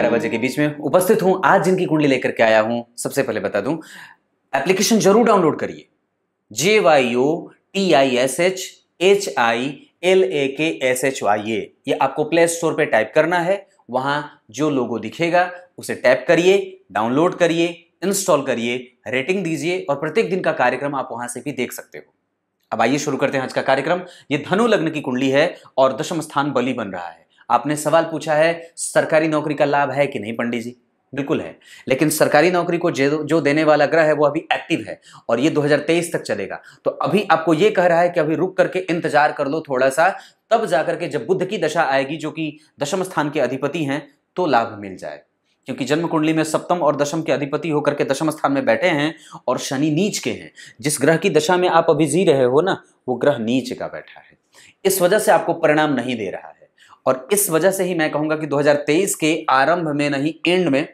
ग्यारह हम्म। बजे के बीच में उपस्थित हूँ आज जिनकी कुंडली लेकर के आया हूं सबसे पहले बता दूं एप्लीकेशन जरूर डाउनलोड करिए J Y O T I S H H I L A K S H Y ए ये आपको प्ले स्टोर पे टाइप करना है वहां जो लोगो दिखेगा उसे टैप करिए डाउनलोड करिए इंस्टॉल करिए रेटिंग दीजिए और प्रत्येक दिन का कार्यक्रम आप वहां से भी देख सकते हो अब आइए शुरू करते हैं आज का कार्यक्रम ये धनु लग्न की कुंडली है और दशम स्थान बलि बन रहा है आपने सवाल पूछा है सरकारी नौकरी का लाभ है कि नहीं पंडित जी बिल्कुल है लेकिन सरकारी नौकरी को जो देने वाला ग्रह है वो अभी एक्टिव है और ये 2023 तक चलेगा तो अभी आपको ये कह रहा है कि अभी रुक करके इंतजार कर लो थोड़ा सा तब जाकर के जब बुद्ध की दशा आएगी जो कि दशम स्थान के अधिपति हैं तो लाभ मिल जाए क्योंकि जन्म कुंडली में सप्तम और दशम के अधिपति होकर के दशम स्थान में बैठे हैं और शनि नीच के हैं जिस ग्रह की दशा में आप अभी जी रहे हो ना वो ग्रह नीच का बैठा है इस वजह से आपको परिणाम नहीं दे रहा है और इस वजह से ही मैं कहूंगा कि 2023 के आरंभ में नहीं एंड में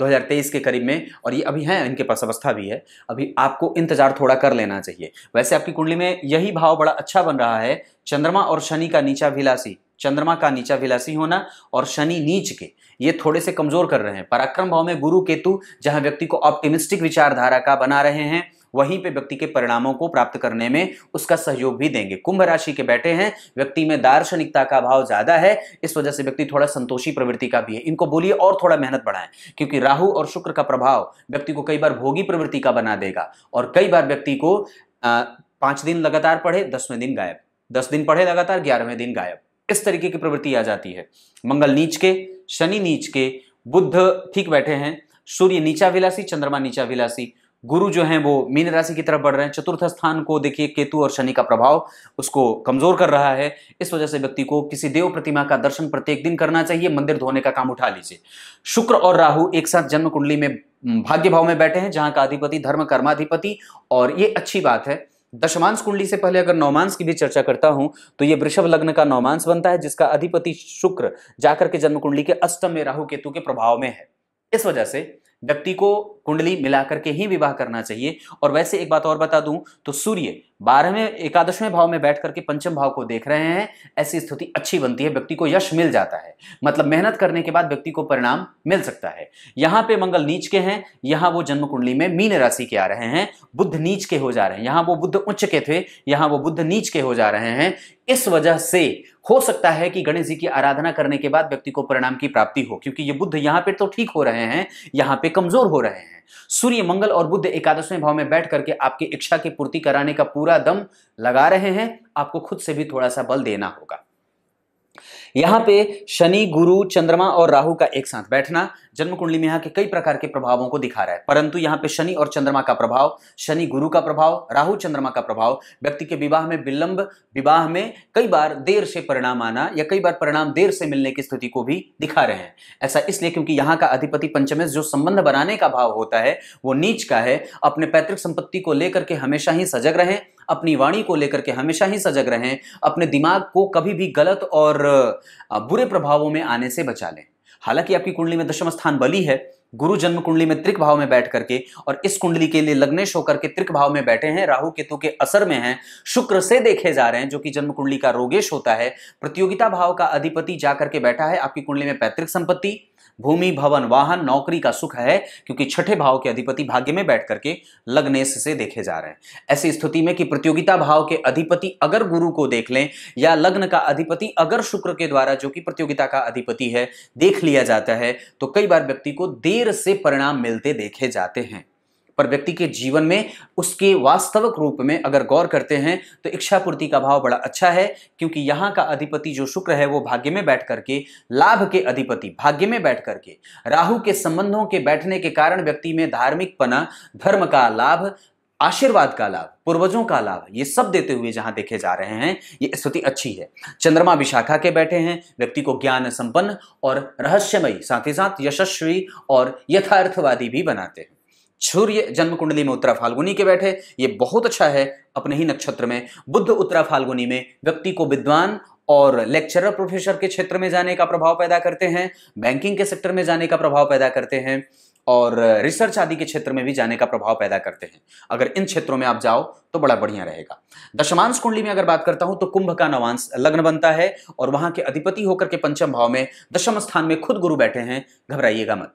2023 के करीब में और ये अभी है इनके पास अवस्था भी है अभी आपको इंतजार थोड़ा कर लेना चाहिए वैसे आपकी कुंडली में यही भाव बड़ा अच्छा बन रहा है चंद्रमा और शनि का नीचा विलासी चंद्रमा का नीचा विलासी होना और शनि नीच के ये थोड़े से कमजोर कर रहे हैं पराक्रम भाव में गुरु केतु जहां व्यक्ति को ऑप्टिमिस्टिक विचारधारा का बना रहे हैं वहीं पे व्यक्ति के परिणामों को प्राप्त करने में उसका सहयोग भी देंगे कुंभ राशि के बैठे हैं व्यक्ति में दार्शनिकता का भाव ज्यादा है इस वजह से व्यक्ति थोड़ा संतोषी प्रवृत्ति का भी है इनको बोलिए और थोड़ा मेहनत बढ़ाएं क्योंकि राहु और शुक्र का प्रभाव व्यक्ति को कई बार भोगी प्रवृत्ति का बना देगा और कई बार व्यक्ति को पांच दिन लगातार पढ़े दसवें दिन गायब दस दिन पढ़े लगातार ग्यारहवें दिन गायब इस तरीके की प्रवृत्ति आ जाती है मंगल नीच के शनि नीच के बुद्ध ठीक बैठे हैं सूर्य नीचा विलासी चंद्रमा नीचा विलासी गुरु जो हैं वो मीन राशि की तरफ बढ़ रहे हैं चतुर्थ स्थान को देखिए केतु और शनि का प्रभाव उसको कमजोर कर रहा है इस वजह से व्यक्ति को किसी देव प्रतिमा का दर्शन प्रत्येक दिन करना चाहिए मंदिर धोने का काम उठा लीजिए शुक्र और राहु एक साथ जन्म कुंडली में भाग्य भाव में बैठे हैं जहां का अधिपति धर्म कर्माधिपति और ये अच्छी बात है दशमांश कुंडली से पहले अगर नौमांश की भी चर्चा करता हूं तो ये वृषभ लग्न का नौमांश बनता है जिसका अधिपति शुक्र जाकर के जन्म कुंडली के अष्टम में राहु केतु के प्रभाव में है इस वजह से व्यक्ति को कुंडली मिला करके ही विवाह करना चाहिए और वैसे एक बात और बता दूं तो सूर्य बारहवें एकादशवें भाव में बैठ करके पंचम भाव को देख रहे हैं ऐसी स्थिति अच्छी बनती है व्यक्ति को यश मिल जाता है मतलब मेहनत करने के बाद व्यक्ति को परिणाम मिल सकता है यहाँ पे मंगल नीच के हैं यहाँ वो जन्म कुंडली में मीन राशि के आ रहे हैं बुद्ध नीच के हो जा रहे हैं यहाँ वो बुद्ध उच्च के थे यहाँ वो बुद्ध नीच के हो जा रहे हैं इस वजह से हो सकता है कि गणेश जी की आराधना करने के बाद व्यक्ति को परिणाम की प्राप्ति हो क्योंकि ये बुद्ध यहाँ पे तो ठीक हो रहे हैं यहाँ पे कमजोर हो रहे हैं सूर्य मंगल और बुद्ध एकादशवें भाव में बैठ करके आपकी इच्छा की पूर्ति कराने का पूरा दम लगा रहे हैं आपको खुद से भी थोड़ा सा बल देना होगा यहां पे शनि गुरु चंद्रमा और राहु का एक साथ बैठना जन्म कुंडली में यहां के कई प्रकार के प्रभावों को दिखा रहा है परंतु यहां पे शनि और चंद्रमा का प्रभाव शनि गुरु का प्रभाव राहु चंद्रमा का प्रभाव व्यक्ति के विवाह में विलंब विवाह में कई बार देर से परिणाम आना या कई बार परिणाम देर से मिलने की स्थिति को भी दिखा रहे हैं ऐसा इसलिए क्योंकि यहां का अधिपति पंचमेश जो संबंध बनाने का भाव होता है वो नीच का है अपने पैतृक संपत्ति को लेकर के हमेशा ही सजग रहें अपनी वाणी को लेकर के हमेशा ही सजग रहें अपने दिमाग को कभी भी गलत और बुरे प्रभावों में आने से बचा लें हालांकि आपकी कुंडली में दशम स्थान बली है गुरु जन्म कुंडली में त्रिक भाव में बैठ करके और इस कुंडली के लिए लग्नेश होकर के त्रिक भाव में बैठे हैं राहु केतु के असर में हैं शुक्र से देखे जा रहे हैं जो कि जन्म कुंडली का रोगेश होता है प्रतियोगिता भाव का अधिपति जाकर के बैठा है आपकी कुंडली में पैतृक संपत्ति भूमि भवन वाहन नौकरी का सुख है क्योंकि छठे भाव के अधिपति भाग्य में बैठ करके लग्नेश से देखे जा रहे हैं ऐसी स्थिति में कि प्रतियोगिता भाव के अधिपति अगर गुरु को देख लें या लग्न का अधिपति अगर शुक्र के द्वारा जो कि प्रतियोगिता का अधिपति है देख लिया जाता है तो कई बार व्यक्ति को देर से परिणाम मिलते देखे जाते हैं पर व्यक्ति के जीवन में उसके वास्तविक रूप में अगर गौर करते हैं तो इच्छा पूर्ति का भाव बड़ा अच्छा है क्योंकि यहाँ का अधिपति जो शुक्र है वो भाग्य में बैठ करके लाभ के अधिपति भाग्य में बैठ करके राहु के संबंधों के बैठने के कारण व्यक्ति में धार्मिक पना धर्म का लाभ आशीर्वाद का लाभ पूर्वजों का लाभ ये सब देते हुए जहां देखे जा रहे हैं ये स्थिति अच्छी है चंद्रमा विशाखा के बैठे हैं व्यक्ति को ज्ञान संपन्न और रहस्यमयी साथ ही साथ यशस्वी और यथार्थवादी भी बनाते हैं सूर्य जन्म कुंडली में उत्तरा फाल्गुनी के बैठे ये बहुत अच्छा है अपने ही नक्षत्र में बुद्ध उत्तरा फाल्गुनी में व्यक्ति को विद्वान और लेक्चरर प्रोफेसर के क्षेत्र में जाने का प्रभाव पैदा करते हैं बैंकिंग के सेक्टर में जाने का प्रभाव पैदा करते हैं और रिसर्च आदि के क्षेत्र में भी जाने का प्रभाव पैदा करते हैं अगर इन क्षेत्रों में आप जाओ तो बड़ा बढ़िया रहेगा दशमांश कुंडली में अगर बात करता हूं तो कुंभ का नवांश लग्न बनता है और वहां के अधिपति होकर के पंचम भाव में दशम स्थान में खुद गुरु बैठे हैं घबराइएगा मत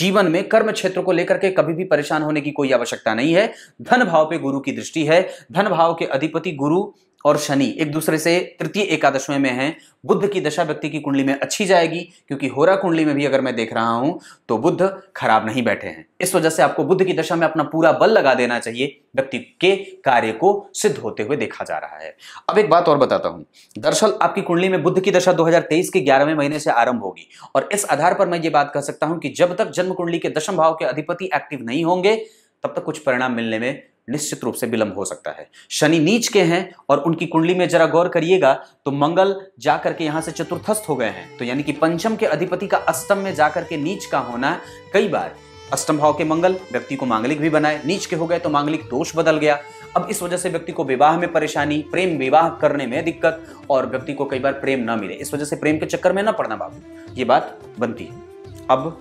जीवन में कर्म क्षेत्र को लेकर के कभी भी परेशान होने की कोई आवश्यकता नहीं है धन भाव पे गुरु की दृष्टि है धन भाव के अधिपति गुरु और शनि एक दूसरे से तृतीय एकादशवें में हैं बुद्ध की दशा व्यक्ति की कुंडली में अच्छी जाएगी क्योंकि होरा कुंडली में भी अगर मैं देख रहा हूं तो बुद्ध खराब नहीं बैठे हैं इस वजह से आपको बुद्ध की दशा में अपना पूरा बल लगा देना चाहिए व्यक्ति के कार्य को सिद्ध होते हुए देखा जा रहा है अब एक बात और बताता हूं दरअसल आपकी कुंडली में बुद्ध की दशा दो के ग्यारहवें महीने से आरंभ होगी और इस आधार पर मैं ये बात कह सकता हूं कि जब तक जन्म कुंडली के दशम भाव के अधिपति एक्टिव नहीं होंगे तब तक कुछ परिणाम मिलने में निश्चित रूप से विलंब हो सकता है शनि नीच के हैं और उनकी कुंडली में जरा गौर करिएगा तो मंगल जाकर के यहां से चतुर्थस्थ हो गए हैं तो यानी कि पंचम के अधिपति का अष्टम में जाकर के नीच का होना कई बार अष्टम भाव के मंगल व्यक्ति को मांगलिक भी बनाए नीच के हो गए तो मांगलिक दोष बदल गया अब इस वजह से व्यक्ति को विवाह में परेशानी प्रेम विवाह करने में दिक्कत और व्यक्ति को कई बार प्रेम ना मिले इस वजह से प्रेम के चक्कर में ना पड़ना बाबू ये बात बनती है अब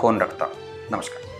फोन रखता नमस्कार